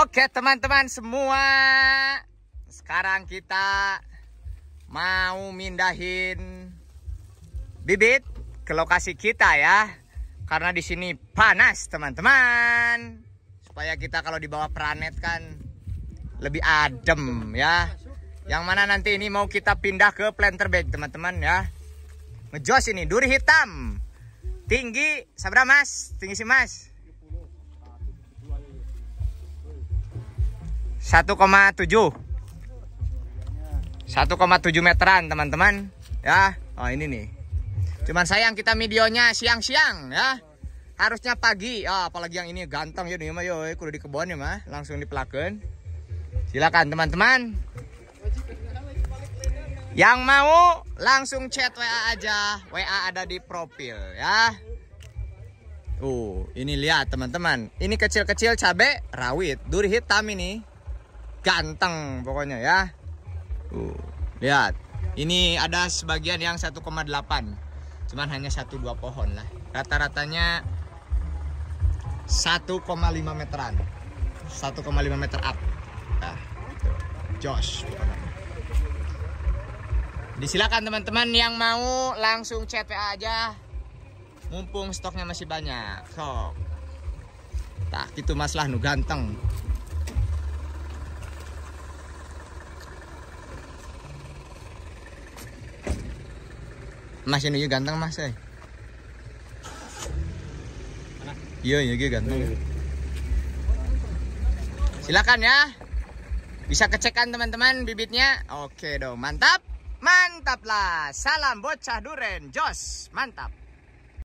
Oke teman-teman semua Sekarang kita Mau mindahin Bibit Ke lokasi kita ya Karena di sini panas teman-teman Supaya kita kalau di bawah peranet kan Lebih adem ya Yang mana nanti ini mau kita pindah ke planter bag teman-teman ya Ngejos ini duri hitam Tinggi Sabra mas Tinggi si mas 1,7 1,7 meteran teman-teman ya oh ini nih cuman sayang kita videonya siang-siang ya harusnya pagi oh, apalagi yang ini ganteng ya nih mah yo eh, kudu di kebun ya mah langsung di pelakon silakan teman-teman yang mau langsung chat WA aja WA ada di profil ya Uh, ini lihat teman-teman. Ini kecil-kecil cabe rawit, duri hitam ini ganteng pokoknya ya. Uh, lihat. Ini ada sebagian yang 1,8. Cuman hanya 1 2 pohon lah. Rata-ratanya 1,5 meteran. 1,5 meter up. Nah, Josh Disilakan teman-teman yang mau langsung chat WA aja. Mumpung stoknya masih banyak. Sok. Tak itu Mas lah nu ganteng. Mas ini ganteng mas ya. Iya iya ganteng. Iya, iya. Silakan ya. Bisa kecekan teman-teman bibitnya. Oke dong mantap. Mantap lah. Salam bocah duren. Jos. Mantap.